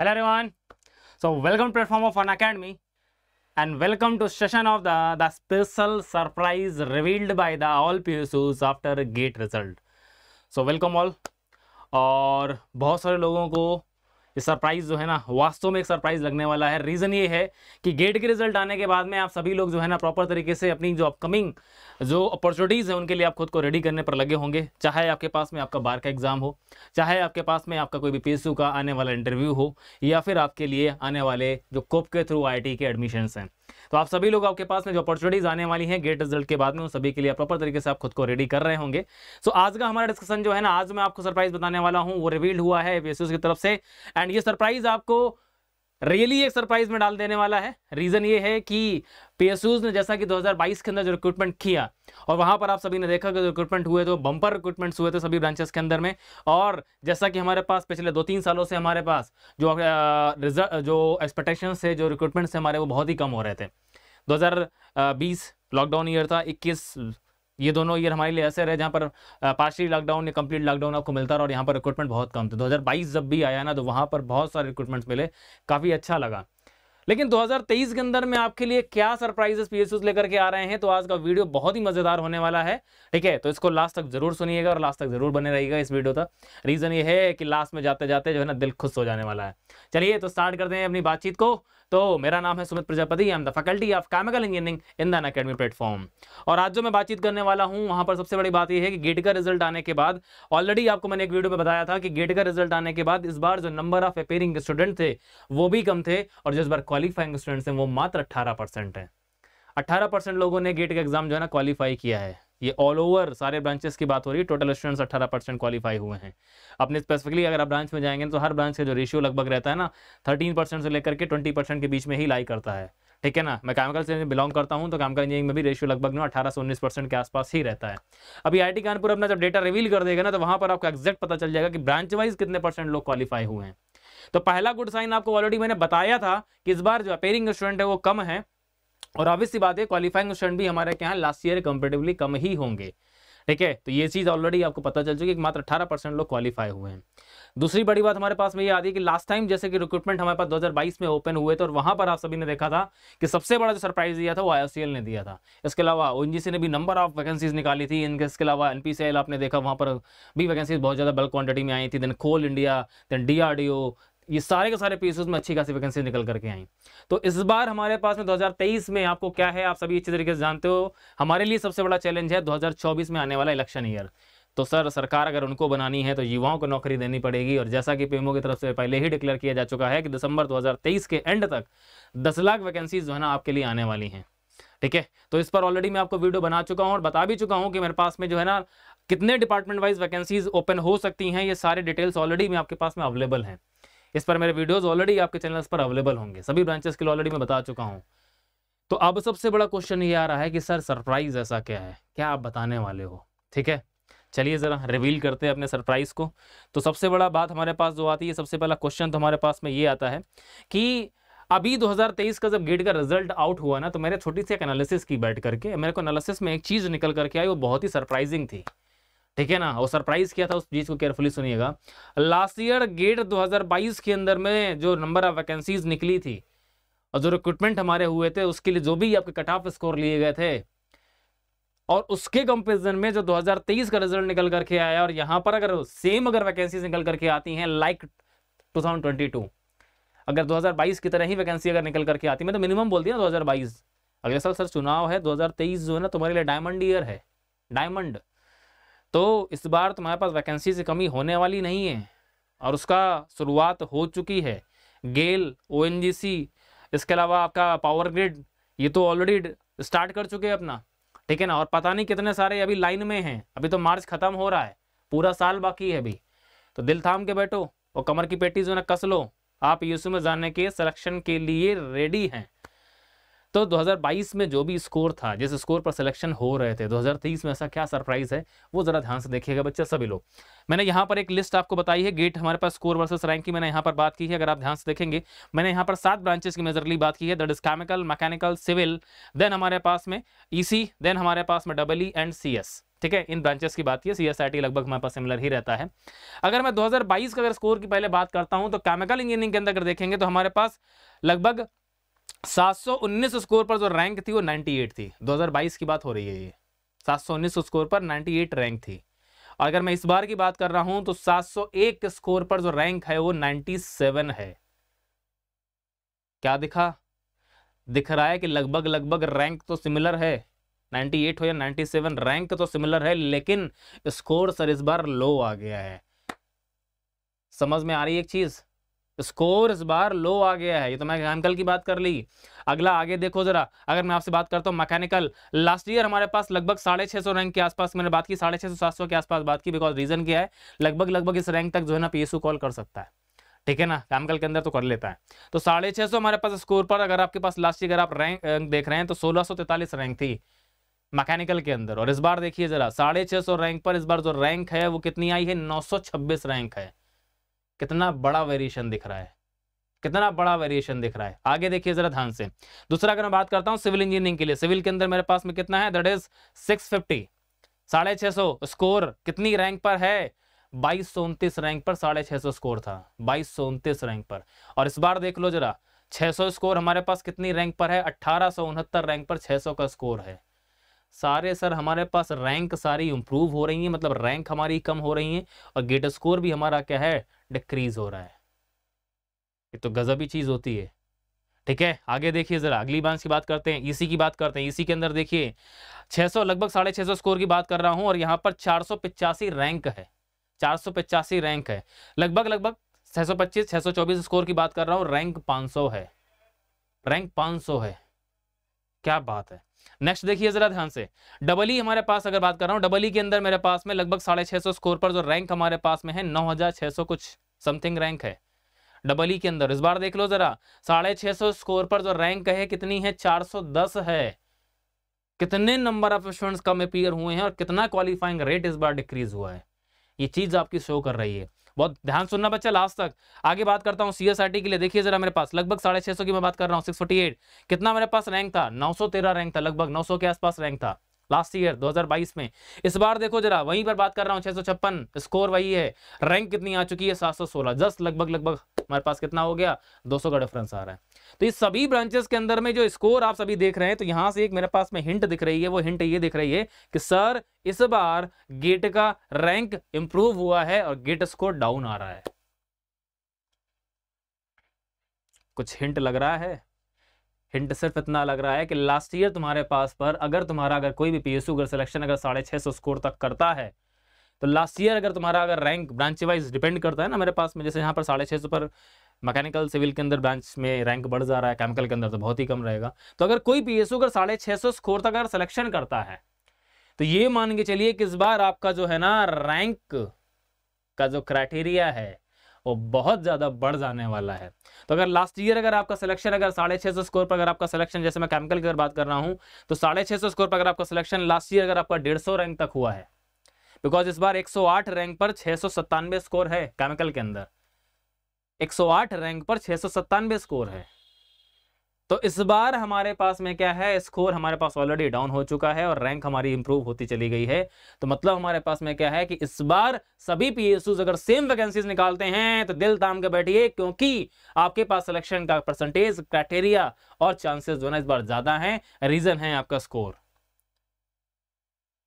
Hello everyone. So welcome to Platform of Fun Academy and welcome to session of the, the special surprise revealed by the all PSUs after gate result. So welcome all. और बहुत सारे लोगों को ये surprise जो है ना वास्तव में एक सरप्राइज लगने वाला है रीज़न ये है कि गेट के रिजल्ट आने के बाद में आप सभी लोग जो है ना प्रॉपर तरीके से अपनी जो अपकमिंग जो अपॉर्चुनिटीज़ हैं उनके लिए आप खुद को रेडी करने पर लगे होंगे चाहे आपके पास में आपका बार का एग्ज़ाम हो चाहे आपके पास में आपका कोई भी पी का आने वाला इंटरव्यू हो या फिर आपके लिए आने वाले जो कोप के थ्रू आई के एडमिशन्स हैं तो आप सभी लोग आपके पास में जो अपॉर्चुनिटीज आने वाली हैं गेट रिजल्ट के बाद में उन सभी के लिए प्रॉपर तरीके से आप खुद को रेडी कर रहे होंगे सो so, आज का हमारा डिस्कशन जो है ना आज मैं आपको सरप्राइज बताने वाला हूँ वो रिवील्ड हुआ है की तरफ से एंड ये सरप्राइज आपको रियली एक सरप्राइज में डाल देने वाला है रीज़न ये है कि पीएसयूज ने जैसा कि 2022 के अंदर जो रिक्रूटमेंट किया और वहां पर आप सभी ने देखा कि जो रिक्रूटमेंट हुए तो बम्पर रिक्रूटमेंट्स हुए थे सभी ब्रांचेस के अंदर में और जैसा कि हमारे पास पिछले दो तीन सालों से हमारे पास जो रिजल्ट जो एक्सपेक्टेशन थे जो रिक्रूटमेंट्स हमारे वो बहुत ही कम हो रहे थे दो लॉकडाउन ईयर था इक्कीस ये दोनों ईयर हमारे लिए ऐसे रहे जहाँ पर पार्शली लॉकडाउन या कंप्लीट लॉकडाउन आपको मिलता रहा और यहाँ पर रिक्रूटमेंट बहुत कम थे 2022 जब भी आया ना तो वहाँ पर बहुत सारे रिक्रूटमेंट्स मिले काफ़ी अच्छा लगा लेकिन 2023 के अंदर में आपके लिए क्या सरप्राइजेस पीएसयूज लेकर के आ रहे हैं तो आज का वीडियो बहुत ही मजेदार होने वाला है ठीक है तो इसको लास्ट तक जरूर सुनिएगा और लास्ट तक जरूर बने रहिएगा इस वीडियो का रीजन ये है कि लास्ट में जाते जाते जो है ना दिल खुश हो जाने वाला है चलिए तो स्टार्ट करते हैं अपनी बातचीत को तो मेरा नाम है Sumit Prajapati I am the faculty of chemical engineering in दैन अकेडमी प्लेटफॉर्म और आज जो मैं बातचीत करने वाला हूँ वहाँ पर सबसे बड़ी बात यह है कि गेट का रिजल्ट आने के बाद ऑलरेडी आपको मैंने एक वीडियो में बताया था कि गेट का रिजल्ट आने के बाद इस बार जो नंबर ऑफ अपेयरिंग स्टूडेंट थे वो भी कम थे और जो इस बार क्वालिफाइंग स्टूडेंट्स हैं वो मात्र अट्ठारह परसेंट अट्ठारह परसेंट लोगों ने गेट का एग्जाम जो है ना क्वालिफाई किया है ये ऑल ओवर सारे ब्रांचेस की बात हो रही है टोटल स्टूडेंट्स अट्ठारह परसेंट क्वालिफाई हुए हैं अपने स्पेसिफिकली अगर आप ब्रांच में जाएंगे तो हर ब्रांच का जो रेशियो लगभग रहता है ना थर्टीन परसेंट से लेकर के ट्वेंटी परसेंट के बीच में ही लाई करता है ठीक है ना मैं कैमिकल से बिलोंग करता हूँ तो कैमिकल इंजीनियरिंग में भी रेशियो लगभग ना अठारह से उन्नीस परसेंट के आसपास ही रहता है अभी आई कानपुर अपना जब डेटा रिवील कर देगा ना तो वहाँ पर आपको एक्जैक्ट पता चल जाएगा कि ब्रांच वाइज कितने परसेंट लोग क्वालिफाई हुए हैं तो पहला गुड साइन आपको ऑलरेडी मैंने बताया था कि इस बार जो अपेयरिंग स्टूडेंट है वो कम है और ऑब्वियस बात है क्वालिफाइंग स्टूडेंट भी हमारे यहाँ लास्ट ईयर कंपेटिवली कम ही होंगे ठीक है तो ये चीज़ ऑलरेडी आपको पता चल चुकी है मात्र अठारह परसेंट लोग क्वालिफाई हुए हैं दूसरी बड़ी बात हमारे पास में ये आ रही है कि लास्ट टाइम जैसे कि रिक्रूटमेंट हमारे पास 2022 में ओपन हुए थे और वहां पर आप सभी ने देखा था कि सबसे बड़ा जो सरप्राइज दिया था वो आई ने दिया था इसके अलावा ओ ने भी नंबर ऑफ वैकेंसीज निकाली थी इनके इसके अलावा एन आपने देखा वहाँ पर भी वैकेंसीज बहुत ज़्यादा बल्क क्वान्टिटी में आई थी then Coal India then D ये सारे के सारे पीसेस में अच्छी खासी वैकेंसी निकल करके आई तो इस बार हमारे पास में 2023 में आपको क्या है आप सभी अच्छी तरीके से जानते हो हमारे लिए सबसे बड़ा चैलेंज है 2024 में आने वाला इलेक्शन ईयर तो सर सरकार अगर उनको बनानी है तो युवाओं को नौकरी देनी पड़ेगी और जैसा कि पीएमओ की तरफ से पहले ही डिक्लेयर किया जा चुका है कि दिसंबर 2023 के एंड तक 10 लाख वैकेंसीज जो है ना आपके लिए आने वाली हैं ठीक है तो इस पर ऑलरेडी मैं आपको वीडियो बना चुका हूँ और बता भी चुका हूँ कि मेरे पास में जो है ना कितने डिपार्टमेंट वाइज वैकेंसीज ओपन हो सकती हैं ये सारे डिटेल्स ऑलरेडी मैं आपके पास में अवेलेबल हैं इस पर मेरे वीडियोज़ ऑलरेडी आपके चैनल्स पर अवेलेबल होंगे सभी ब्रांचेस के लिए ऑलरेडी मैं बता चुका हूँ तो अब सबसे बड़ा क्वेश्चन ये आ रहा है कि सर सरप्राइज ऐसा क्या है क्या आप बताने वाले हो ठीक है चलिए ज़रा रिवील करते हैं अपने सरप्राइज़ को तो सबसे बड़ा बात हमारे पास जो आती है सबसे पहला क्वेश्चन तो हमारे पास में ये आता है कि अभी 2023 का जब गेट का रिजल्ट आउट हुआ ना तो मैंने छोटी सी एक एनालिसिस की बैठ करके मेरे को एनालिसिस में एक चीज़ निकल करके आई वो बहुत ही सरप्राइजिंग थी ठीक है ना और सरप्राइज किया था उस चीज को केयरफुली सुनिएगा लास्ट ईयर गेट 2022 के अंदर में जो नंबर ऑफ वैकेंसीज निकली थी और जो रिक्रूटमेंट हमारे हुए थे उसके लिए जो भी आपके कट ऑफ स्कोर लिए गए थे और उसके कंपेरिजन में जो 2023 का रिजल्ट निकल करके आया और यहां पर अगर सेम अगर वैकेंसीज निकल करके आती हैं लाइक टू अगर दो की तरह ही वैकेंसी अगर निकल करके आती मैं तो मिनिमम बोल दिया दो अगले साल सर चुनाव है दो जो है ना तुम्हारे लिए डायमंड ईयर है डायमंड तो इस बार तुम्हारे पास वैकेंसी से कमी होने वाली नहीं है और उसका शुरुआत हो चुकी है गेल ओ इसके अलावा आपका पावर ग्रिड ये तो ऑलरेडी स्टार्ट कर चुके हैं अपना ठीक है ना और पता नहीं कितने सारे अभी लाइन में हैं अभी तो मार्च खत्म हो रहा है पूरा साल बाकी है अभी तो दिल थाम के बैठो और कमर की पेटी जो ना कस लो आप यूसू में जाने के सिलेक्शन के लिए रेडी हैं तो 2022 में जो भी स्कोर था जिस स्कोर पर सिलेक्शन हो रहे थे 2023 में ऐसा क्या सरप्राइज है वो ज़रा ध्यान से देखिएगा बच्चा सभी लोग मैंने यहाँ पर एक लिस्ट आपको बताई है गेट हमारे पास स्कोर वर्सेस रैंक की मैंने यहाँ पर बात की है अगर आप ध्यान से देखेंगे मैंने यहाँ पर सात ब्रांचेस की मेजरली बात की है that is chemical mechanical civil then हमारे पास में ई e देन हमारे पास में डबल ई एंड सी ठीक है इन ब्रांचेस की बात की सी एस आई टी लगभग हमारे पास सिमिलर ही रहता है अगर मैं 2022 का अगर स्कोर की पहले बात करता हूं तो केमिकल इंजीनियरिंग के अंदर अगर देखेंगे तो हमारे पास लगभग 719 स्कोर पर जो रैंक थी वो 98 थी 2022 की बात हो रही है ये 719 स्कोर पर 98 रैंक थी और अगर मैं इस बार की बात कर रहा हूं तो 701 स्कोर पर जो रैंक है वो 97 है क्या दिखा दिख रहा है कि लगभग लगभग रैंक तो सिमिलर है 98 हो या 97 रैंक तो सिमिलर है लेकिन स्कोर सर इस बार लो आ गया है समझ में आ रही है एक चीज़ स्कोर इस बार लो आ गया है ये तो मैं मैकेनिकल की बात कर ली अगला आगे देखो जरा अगर मैं आपसे बात करता हूँ मैकेनिकल लास्ट ईयर हमारे पास लगभग साढ़े छः सौ रैंक के आसपास मैंने बात की साढ़े छः सौ सात सौ के आसपास बात की बिकॉज रीजन क्या है लगभग लगभग इस रैंक तक जो है ना पी कॉल कर सकता है ठीक है ना कैमिकल के अंदर तो कर लेता है तो साढ़े छः हमारे पास स्कोर पर अगर आपके पास लास्ट ईयर आप रैंक देख रहे हैं तो सोलह रैंक थी मैकेनिकल के अंदर और इस बार देखिए जरा साढ़े छः सौ रैंक पर इस बार जो रैंक है वो कितनी आई है नौ सौ छब्बीस रैंक है कितना बड़ा वेरिएशन दिख रहा है कितना बड़ा वेरिएशन दिख रहा है आगे देखिए जरा ध्यान से दूसरा अगर मैं बात करता हूँ सिविल इंजीनियरिंग के लिए सिविल के अंदर मेरे पास में कितना है दट इज सिक्स फिफ्टी साढ़े छः सौ स्कोर कितनी रैंक पर है बाईस सौ उनतीस रैंक पर साढ़े छह सौ स्कोर था बाईस सौ उनतीस रैंक पर और इस बार देख लो जरा छह सौ स्कोर हमारे पास कितनी रैंक पर है अट्ठारह सौ उनहत्तर रैंक पर छह सौ का स्कोर है सारे सर हमारे पास रैंक सारी इंप्रूव हो रही है मतलब रैंक हमारी कम हो रही है और गेट स्कोर भी हमारा क्या है डिक्रीज हो रहा है ये तो गजब ही चीज़ होती है ठीक है आगे देखिए जरा अगली बांस की बात करते हैं ईसी की बात करते हैं ईसी के अंदर देखिए 600 लगभग साढ़े छह स्कोर की बात कर रहा हूं और यहां पर चार रैंक है चार रैंक है लगभग लगभग छह सौ स्कोर की बात कर रहा हूं रैंक पांच है रैंक पांच है क्या बात है नेक्स्ट देखिए जरा ध्यान से डबल ई e हमारे पास अगर बात कर रहा हूँ डबल ई e के अंदर मेरे पास में लगभग साढ़े छह सौ स्कोर पर जो रैंक हमारे पास में है नौ हजार छह सौ कुछ समथिंग रैंक है डबल ई e के अंदर इस बार देख लो जरा साढ़े छह सौ स्कोर पर जो रैंक है कितनी है चार सौ दस है कितने नंबर ऑफ स्टूडेंट्स कम अपियर हुए हैं और कितना क्वालिफाइंग रेट इस बार डिक्रीज हुआ है ये चीज़ आपकी शो कर रही है बहुत ध्यान सुनना बच्चा लास्ट तक आगे बात करता हूँ सीएसआरटी के लिए देखिए जरा मेरे पास लगभग साढ़े छह सौ की मैं बात कर रहा हूँ सिक्स फोर्टी एट कितना मेरे पास रैंक था नौ सौ तेरह रैंक था लगभग नौ सौ के आसपास रैंक था लास्ट ईयर 2022 में इस बार देखो जरा वहीं पर बात कर रहा हूँ छह स्कोर वही है रैंक कितनी आ चुकी है 716 जस्ट लगभग लगभग हमारे पास कितना हो गया 200 का डिफरेंस आ रहा है तो इस सभी ब्रांचेस के अंदर में जो स्कोर आप सभी देख रहे हैं तो यहां से एक मेरे पास में हिंट दिख रही है वो हिंट ये दिख रही है कि सर इस बार गेट का रैंक इंप्रूव हुआ है और गेट स्कोर डाउन आ रहा है कुछ हिंट लग रहा है हिंट सिर्फ इतना लग रहा है कि लास्ट ईयर तुम्हारे पास पर अगर तुम्हारा अगर कोई भी पी एस सिलेक्शन अगर साढ़े छः सौ स्कोर तक करता है तो लास्ट ईयर अगर तुम्हारा अगर रैंक ब्रांच वाइज डिपेंड करता है ना मेरे पास में जैसे यहाँ पर साढ़े छः सौ पर मैकेनिकल सिविल के अंदर ब्रांच में रैंक बढ़ जा रहा है केमिकल के अंदर तो बहुत ही कम रहेगा तो अगर कोई पी एस अगर साढ़े छः सौ स्कोर तक अगर सिलेक्शन करता है तो ये मान के चलिए कि इस बार आपका जो है ना रैंक का जो क्राइटेरिया है वो बहुत ज़्यादा बढ़ जाने वाला है तो अगर लास्ट ईयर अगर आपका सिलेक्शन अगर साढ़े छः सौ स्कोर पर अगर आपका सिलेक्शन जैसे मैं केमिकल की अगर बात कर रहा हूँ तो साढ़े छः सौ स्कोर पर अगर आपका सिलेक्शन लास्ट ईयर अगर आपका डेढ़ सौ रैंक तक हुआ है बिकॉज इस बार एक सौ आठ रैंक पर छः स्कोर है केमिकल के अंदर एक सौ आठ रैंक पर छः स्कोर है तो इस बार हमारे पास में क्या है स्कोर हमारे पास ऑलरेडी डाउन हो चुका है और रैंक हमारी इंप्रूव होती चली गई है तो मतलब हमारे पास में क्या है कि इस बार सभी पी अगर सेम वैकेंसीज निकालते हैं तो दिल ताम के बैठिए क्योंकि आपके पास सिलेक्शन का परसेंटेज क्राइटेरिया और चांसेस जो है इस बार ज़्यादा है रीज़न है आपका स्कोर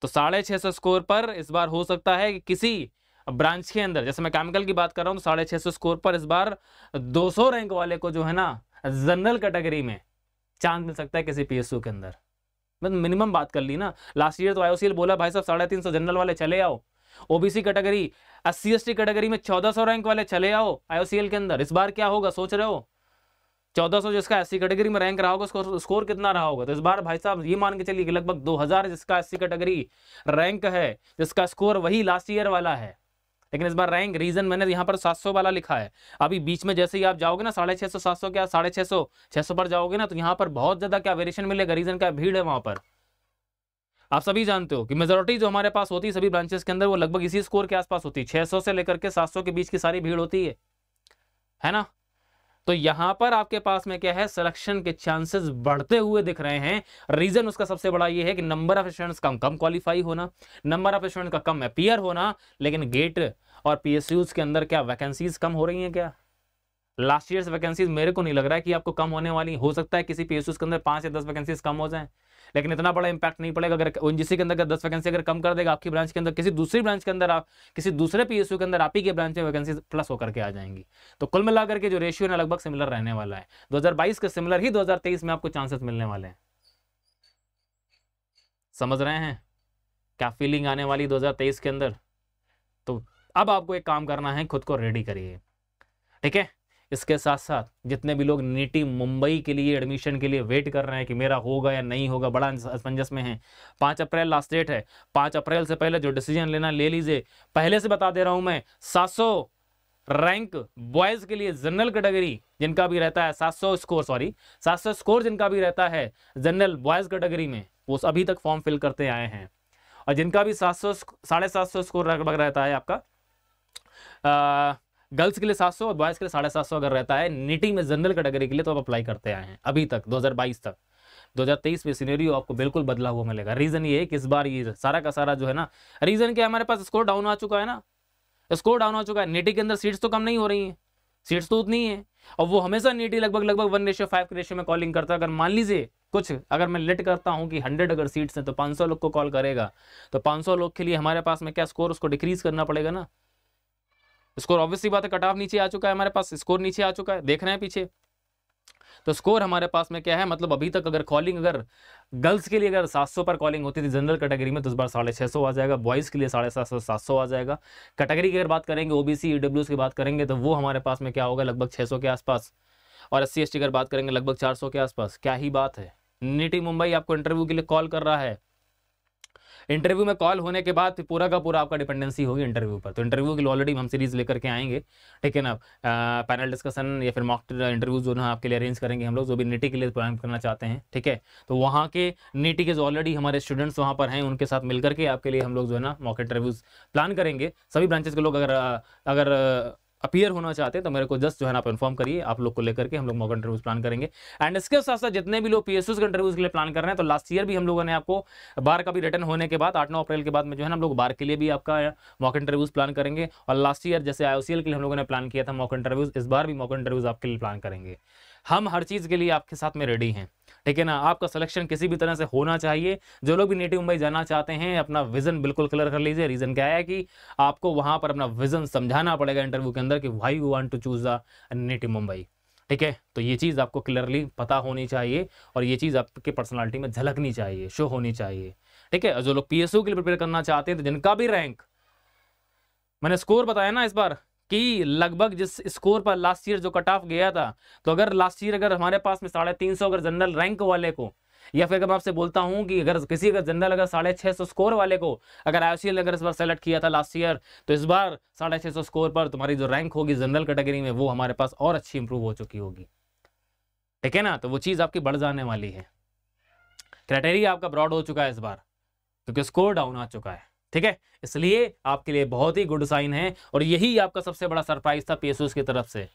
तो साढ़े छः सौ स्कोर पर इस बार हो सकता है कि किसी ब्रांच के अंदर जैसे मैं केमिकल की बात कर रहा हूँ तो साढ़े छः सौ स्कोर पर इस बार सौ रैंक वाले को जो है ना जनरल कैटेगरी में चांस मिल सकता है किसी पीएसयू के अंदर बस मतलब मिनिमम बात कर ली ना लास्ट ईयर तो आईओसीएल बोला भाई साहब साढ़े तीन सौ जनरल वाले चले आओ OBC category S C category में चौदह सौ रैंक वाले चले आओ आईओसीएल के अंदर इस बार क्या होगा सोच रहे हो चौदह सौ जिसका एस कैटेगरी में रैंक रहा होगा उसका स्कोर कितना रहा होगा तो इस बार भाई साहब ये मान के चलिए कि लगभग दो हजार जिसका एस कैटेगरी रैंक है जिसका स्कोर वही लास्ट ईयर वाला है लेकिन इस बार रैंक रीजन मैंने यहाँ पर 700 वाला लिखा है अभी बीच में जैसे ही आप जाओगे ना साढ़े छह सौ सात क्या साढ़े छह सौ पर जाओगे ना तो यहाँ पर बहुत ज़्यादा क्या वेरिएशन मिलेगा रीजन क्या भीड़ है वहां पर आप सभी जानते हो कि मेजोरिटी जो हमारे पास होती है सभी ब्रांचेस के अंदर वो लगभग इसी स्कोर के आसपास होती है छह से लेकर के सात के बीच की सारी भीड़ होती है है ना तो यहां पर आपके पास में क्या है सिलेक्शन के चांसेस बढ़ते हुए दिख रहे हैं रीजन उसका सबसे बड़ा ये है कि नंबर ऑफ स्टूडेंट्स कम कम क्वालिफाई होना नंबर ऑफ स्टूडेंट्स का कम अपियर होना लेकिन गेट और पी के अंदर क्या वैकेंसीज कम हो रही हैं क्या लास्ट ईयर वैकेंसीज मेरे को नहीं लग रहा है कि आपको कम होने वाली हो सकता है किसी पी के अंदर पाँच या दस वैकेंसीज कम हो जाएँ लेकिन इतना बड़ा इंपैक्ट नहीं पड़ेगा अगर ओ के अंदर दस वैकेंसी अगर कम कर देगा आपकी ब्रांच के अंदर किसी दूसरी ब्रांच के अंदर आप किसी दूसरे पी के अंदर आप ही के ब्रांच में वैकेंसी प्लस होकर के आ जाएंगी तो कुल मिलाकर के जो रेशियो है लगभग सिमिलर रहने वाला है दो के सिमिलर ही दो में आपको चांसेस मिलने वाले हैं समझ रहे हैं क्या फीलिंग आने वाली 2023 के अंदर अब आपको एक काम करना है खुद को रेडी करिए ठीक है इसके साथ साथ जितने भी लोग नीटी मुंबई के लिए एडमिशन के लिए वेट कर रहे हैं कि मेरा होगा या नहीं होगा बड़ा असमंजस में है पाँच अप्रैल लास्ट डेट है पाँच अप्रैल से पहले जो डिसीजन लेना ले लीजिए पहले से बता दे रहा हूँ मैं सात रैंक बॉयज के लिए जनरल कैटेगरी जिनका भी रहता है सात स्कोर सॉरी सात स्कोर जिनका भी रहता है जनरल बॉयज कैटेगरी में वो अभी तक फॉर्म फिल करते आए हैं और जिनका भी सात सौ साढ़े सात स्कोर लगभग रहता है आपका गर्ल्स के लिए 700 और बॉयज़ के लिए साढ़े सात सौ अगर रहता है नीटिंग में जनरल कैटेगरी के लिए तो आप अप्लाई करते आए हैं अभी तक 2022 तक 2023 में सीनेरियो आपको बिल्कुल बदला हुआ मिलेगा रीज़न ये है कि इस बार ये सारा का सारा जो है ना रीज़न क्या हमारे पास स्कोर डाउन आ चुका है ना स्कोर डाउन आ चुका है नेटी के अंदर सीट्स तो कम नहीं हो रही हैं सीट्स तो उतनी है और वो हमेशा नीटी लगभग लगभग वन रेशियो फाइव के रेशियो में कॉलिंग करता है अगर मान लीजिए कुछ अगर मैं लेट करता हूँ कि हंड्रेड अगर सीट्स हैं तो पाँच सौ लोग को कॉल करेगा तो पाँच सौ लोग के लिए हमारे पास में क्या स्कोर उसको डिक्रीज करना पड़ेगा ना स्कोर ऑब्वियसली बात है कट ऑफ नीचे आ चुका है हमारे पास स्कोर नीचे आ चुका है देख रहे हैं पीछे तो स्कोर हमारे पास में क्या है मतलब अभी तक अगर कॉलिंग अगर गर्ल्स के लिए अगर 700 पर कॉलिंग होती थी जनरल कैटेगरी में तो इस बार साढ़े छः सौ आ जाएगा बॉयज़ के लिए साढ़े सात सौ सात सौ आ जाएगा कैटेगरी की अगर बात करेंगे ओबीसी बी e की बात करेंगे तो वो हमारे पास में क्या होगा लगभग छः के आसपास और एस सी अगर बात करेंगे लगभग चार के आसपास क्या ही बात है नीटी मुंबई आपको इंटरव्यू के लिए कॉल कर रहा है इंटरव्यू में कॉल होने के बाद पूरा का पूरा आपका डिपेंडेंसी होगी इंटरव्यू पर तो इंटरव्यू की ऑलरेडी हम सीरीज लेकर के आएंगे ठीक है ना पैनल डिस्कशन या फिर मॉक इंटरव्यू जो ना आपके लिए अरेंज करेंगे हम लोग जो भी नीटी के लिए प्रोग्राम करना चाहते हैं ठीक है तो वहाँ के नीटी के जो ऑलरेडी हमारे स्टूडेंट्स वहाँ पर हैं उनके साथ मिलकर के आपके लिए हम लोग जो है ना मॉक इंटरव्यूज प्लान करेंगे सभी ब्रांचेज के लोग अगर अगर अपीयर होना चाहते हैं तो मेरे को जस्ट जो है ना आप इन्फॉर्म करिए आप लोग को लेकर के हम लोग मॉक इंटरव्यूज प्लान करेंगे एंड इसके साथ साथ जितने भी लोग पी एस के इंटरव्यूज के लिए प्लान कर रहे हैं तो लास्ट ईयर भी हम लोगों ने आपको बार का भी रिटर्न होने के बाद आठ नौ अप्रैल के बाद में जो है ना हम लोग बार के लिए भी आपका मॉक इंटरव्यूज प्लान करेंगे और लास्ट ईयर जैसे आई के लिए हम लोगों ने प्लान किया था मॉक इंटरव्यूज इस बार भी मॉक इंटरव्यूज आपके लिए प्लान करेंगे हम हर चीज़ के लिए आपके साथ में रेडी हैं ठीक है ना आपका सिलेक्शन किसी भी तरह से होना चाहिए जो लोग भी नेटिव मुंबई जाना चाहते हैं अपना विजन बिल्कुल क्लियर कर लीजिए रीजन क्या है कि आपको वहां पर अपना विजन समझाना पड़ेगा इंटरव्यू के अंदर कि why you want to choose the native Mumbai ठीक है तो ये चीज़ आपको क्लियरली पता होनी चाहिए और ये चीज़ आपके पर्सनैलिटी में झलकनी चाहिए शो होनी चाहिए ठीक है जो लोग पीएसयू के लिए प्रिपेयर करना चाहते हैं तो जिनका भी रैंक मैंने स्कोर बताया ना इस बार कि लगभग जिस स्कोर पर लास्ट ईयर जो कट ऑफ गया था तो अगर लास्ट ईयर अगर हमारे पास में साढ़े तीन सौ अगर जनरल रैंक वाले को या फिर अगर मैं आपसे बोलता हूं कि अगर किसी अगर जनरल अगर साढ़े छः सौ स्कोर वाले को अगर आई ने अगर इस बार सेलेक्ट किया था लास्ट ईयर तो इस बार साढ़े छह सौ स्कोर पर तुम्हारी जो रैंक होगी जनरल कैटेगरी में वो हमारे पास और अच्छी इंप्रूव हो चुकी होगी ठीक है ना तो वो चीज़ आपकी बढ़ जाने वाली है क्राइटेरिया आपका ब्रॉड हो चुका है इस बार क्योंकि स्कोर डाउन आ चुका है ठीक है इसलिए आपके लिए बहुत ही गुड साइन है और यही आपका सबसे बड़ा सरप्राइज था पीएसयूज की तरफ से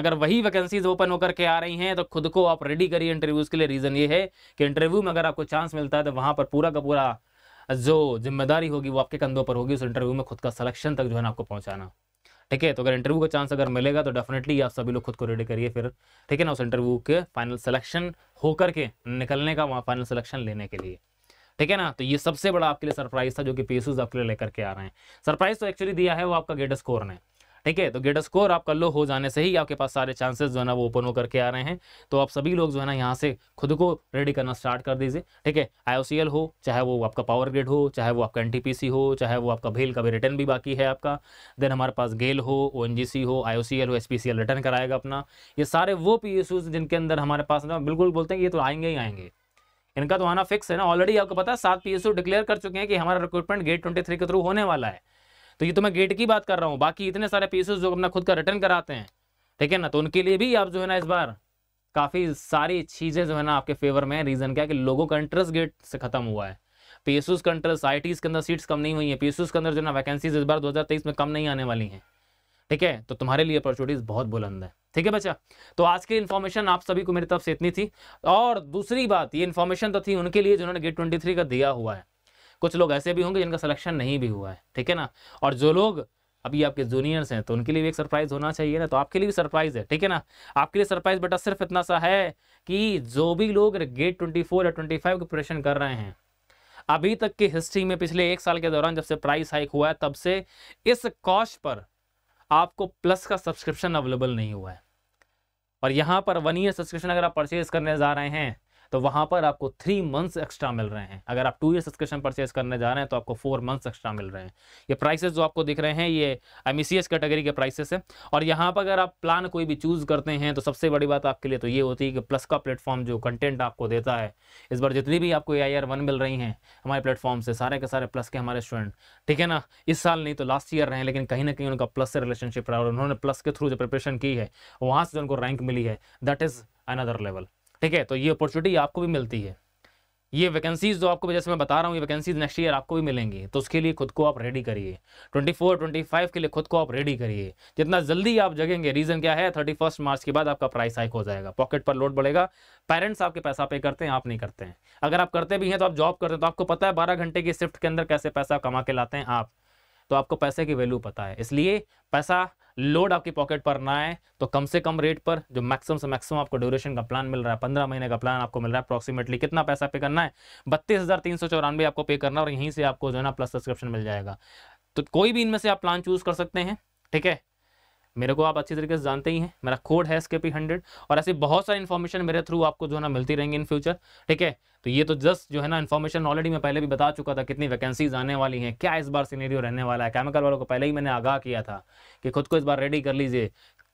अगर वही वैकेंसीज ओपन होकर के आ रही हैं तो खुद को आप रेडी करिए इंटरव्यूज़ के लिए रीज़न ये है कि इंटरव्यू में अगर आपको चांस मिलता है तो वहां पर पूरा का पूरा जो जिम्मेदारी होगी वो आपके कंधों पर होगी उस इंटरव्यू में खुद का सिलेक्शन तक जो है ना आपको पहुंचाना ठीक है तो अगर इंटरव्यू का चांस अगर मिलेगा तो डेफिनेटली आप सभी लोग खुद को रेडी करिए फिर ठीक है ना उस इंटरव्यू के फाइनल सिलेक्शन होकर के निकलने का वहाँ फाइनल सिलेक्शन लेने के लिए ठीक है ना तो ये सबसे बड़ा आपके लिए सरप्राइज था जो कि पीसूज आपके लिए लेकर के आ रहे हैं सरप्राइज तो एक्चुअली दिया है वो आपका गेट स्कोर ने ठीक है तो गेट स्कोर आपका लो हो जाने से ही आपके पास सारे चांसेस जो है ना वो ओपन हो करके आ रहे हैं तो आप सभी लोग जो है ना यहाँ से खुद को रेडी करना स्टार्ट कर दीजिए ठीक है आईओसीएल हो चाहे वो आपका पावर ग्रिड हो चाहे वो आपका एनटीपीसी हो चाहे वो आपका भेल का भी रिटर्न भी बाकी है आपका देन हमारे पास गेल हो ओ हो आई हो एस रिटर्न कराएगा अपना ये सारे वो पी जिनके अंदर हमारे पास ना बिल्कुल बोलते हैं ये तो आएंगे ही आएंगे इनका तो आना फिक्स है ना ऑलरेडी आपको पता है सात पी डिक्लेयर कर चुके हैं कि हमारा रिक्रूटमेंट गेट ट्वेंटी के थ्रू होने वाला है तो ये तो मैं गेट की बात कर रहा हूँ बाकी इतने सारे पी जो अपना खुद का रिटर्न कराते हैं ठीक है ना तो उनके लिए भी आप जो है ना इस बार काफ़ी सारी चीज़ें जो है ना आपके फेवर में रीज़न क्या है कि लोगों का इंटरेस्ट गेट से खत्म हुआ है पी एस का इंटरेस्ट आई के अंदर सीट्स कम नहीं हुई है पी के अंदर जो है ना वैकेंसीज इस बार 2023 में कम नहीं आने वाली हैं ठीक है तो तुम्हारे लिए अपॉर्चुनिटीज़ बहुत बुलंद है ठीक है बच्चा तो आज की इन्फॉर्मेशन आप सभी को मेरी तरफ से इतनी थी और दूसरी बात ये इन्फॉर्मेशन तो थी उनके लिए जिन्होंने गेट ट्वेंटी थ्री का दिया हुआ है कुछ लोग ऐसे भी होंगे जिनका सिलेक्शन नहीं भी हुआ है ठीक है ना और जो लोग अभी आपके जूनियर्स हैं तो उनके लिए भी एक सरप्राइज होना चाहिए ना तो आपके लिए भी सरप्राइज है ठीक है ना आपके लिए सरप्राइज बेटा सिर्फ इतना सा है कि जो भी लोग गेट ट्वेंटी फोर या ट्वेंटी फाइव की प्रिपरेशन कर रहे हैं अभी तक की हिस्ट्री में पिछले एक साल के दौरान जब से प्राइस हाइक हुआ है तब से इस कॉस्ट पर आपको प्लस का सब्सक्रिप्शन अवेलेबल नहीं हुआ है और यहाँ पर वन ईयर सब्सक्रिप्शन अगर आप परचेज करने जा रहे हैं तो वहां पर आपको थ्री मंथ्स एक्स्ट्रा मिल रहे हैं अगर आप टू ईयर सब्सक्रिप्शन परचेज करने जा रहे हैं तो आपको फोर मंथ्स एक्स्ट्रा मिल रहे हैं ये प्राइसेस जो आपको दिख रहे हैं ये एम कैटेगरी के प्राइसेस है और यहाँ पर अगर आप प्लान कोई भी चूज़ करते हैं तो सबसे बड़ी बात आपके लिए तो ये होती है कि प्लस का प्लेटफॉर्म जो कंटेंट आपको देता है इस बार जितनी भी आपको ए आई आर वन मिल रही हैं हमारे प्लेटफॉर्म से सारे के सारे प्लस के हमारे स्टूडेंट ठीक है ना इस साल नहीं तो लास्ट ईयर रहे लेकिन कहीं ना कहीं उनका प्लस से रिलेशनशिप रहा और उन्होंने प्लस के थ्रू जो प्रिपरेशन की है वहाँ से जो उनको रैंक मिली है दैट इज़ अनदर लेवल ठीक है तो ये अपॉर्चुनिटी आपको भी मिलती है ये वैकेंसीज जो आपको जैसे मैं बता रहा हूँ ये वैकेंसीज नेक्स्ट ईयर आपको भी मिलेंगी तो उसके लिए खुद को आप रेडी करिए 24, 25 के लिए खुद को आप रेडी करिए जितना जल्दी आप जगेंगे रीज़न क्या है 31 मार्च के बाद आपका प्राइस हाइक हो जाएगा पॉकेट पर लोड बढ़ेगा पेरेंट्स आपके पैसा पे करते हैं आप नहीं करते हैं अगर आप करते भी हैं तो आप जॉब करते हैं तो आपको पता है बारह घंटे की शिफ्ट के अंदर कैसे पैसा कमा के लाते हैं आप तो आपको पैसे की वैल्यू पता है इसलिए पैसा लोड आपके पॉकेट पर ना आए तो कम से कम रेट पर जो मैक्सिमम से मैक्सिमम आपको ड्यूरेशन का प्लान मिल रहा है पंद्रह महीने का प्लान आपको मिल रहा है अप्रॉक्सीमेटली कितना पैसा पे करना है बत्तीस हज़ार तीन सौ चौरानवे आपको पे करना और यहीं से आपको जो है ना प्लस सब्सक्रिप्शन मिल जाएगा तो कोई भी इनमें से आप प्लान चूज़ कर सकते हैं ठीक है मेरे को आप अच्छी तरीके से जानते ही हैं मेरा कोड है एसके पी हंड्रेड और ऐसी बहुत सारी इन्फॉर्मेशन मेरे थ्रू आपको जो है ना मिलती रहेंगी इन फ्यूचर ठीक है तो ये तो जस्ट जो है ना इन्फॉर्मेशन ऑलरेडी मैं पहले भी बता चुका था कितनी वैकेंसीज आने वाली हैं क्या इस बार सीनेरियो रहने वाला है केमिकल वालों को पहले ही मैंने आगाह किया था कि खुद को इस बार रेडी कर लीजिए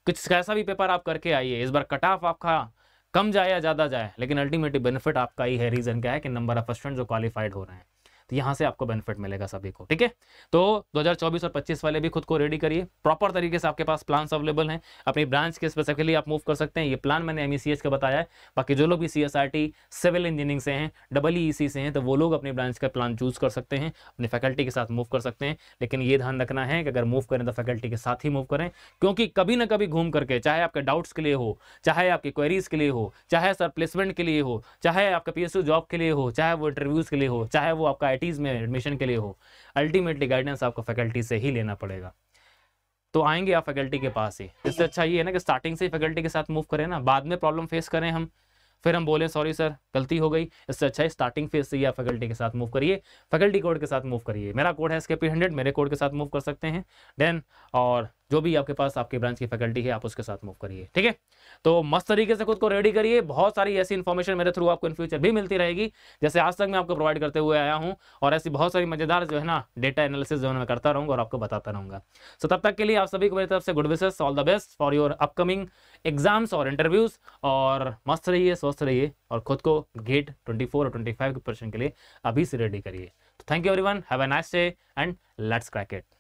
कुछ कैसा भी पेपर आप करके आइए इस बार कट ऑफ आपका कम जाए या ज़्यादा जाए लेकिन अल्टीमेटली बेनिफिट आपका ही है रीज़न क्या है कि नंबर ऑफ स्टूडेंट जो क्वालिफाइड हो रहे हैं तो यहाँ से आपको बेनिफिट मिलेगा सभी को ठीक है तो 2024 और 25 वाले भी खुद को रेडी करिए प्रॉपर तरीके से आपके पास प्लान्स अवेलेबल हैं अपनी ब्रांच के स्पेसिफिकली आप मूव कर सकते हैं ये प्लान मैंने एम e का बताया है बाकी जो लोग भी सी सिविल इंजीनियरिंग से हैं डबल ई e से हैं तो वो लोग अपनी ब्रांच का प्लान चूज कर सकते हैं अपनी फैकल्टी के साथ मूव कर सकते हैं लेकिन ये ध्यान रखना है कि अगर मूव करें तो फैकल्टी के साथ ही मूव करें क्योंकि कभी ना कभी घूम करके चाहे आपके डाउट्स के लिए हो चाहे आपकी क्वेरीज के लिए हो चाहे सर प्लेसमेंट के लिए हो चाहे आपका पी जॉब के लिए हो चाहे वो इंटरव्यूज के लिए हो चाहे वो आपका आई आईआईटीज़ में एडमिशन के लिए हो अल्टीमेटली गाइडेंस आपको फैकल्टी से ही लेना पड़ेगा तो आएंगे आप फैकल्टी के पास ही इससे अच्छा ये है ना कि स्टार्टिंग से ही फैकल्टी के साथ मूव करें ना बाद में प्रॉब्लम फेस करें हम फिर हम बोले सॉरी सर गलती हो गई इससे अच्छा है स्टार्टिंग फेज से ही आप फैकल्टी के साथ मूव करिए फैकल्टी कोड के साथ मूव करिए मेरा कोड है एसकेपी हंड्रेड मेरे कोड के साथ मूव कर सकते हैं देन और जो भी आपके पास आपके ब्रांच की फैकल्टी है आप उसके साथ मूव करिए ठीक है तो मस्त तरीके से खुद को रेडी करिए बहुत सारी ऐसी इन्फॉर्मेशन मेरे थ्रू आपको इन फ्यूचर भी मिलती रहेगी जैसे आज तक मैं आपको प्रोवाइड करते हुए आया हूँ और ऐसी बहुत सारी मजेदार जो है ना डेटा एनालिसिस जो है मैं करता रहूँगा और आपको बताता रहूँगा सो तब तक के लिए आप सभी को मेरी तरफ से good wishes all the best for your upcoming exams और इंटरव्यूज और मस्त रहिए स्वस्थ रहिए और खुद को गेट 24 और 25 के प्रश्न के लिए अभी से रेडी करिए तो thank you everyone have a nice day and let's crack it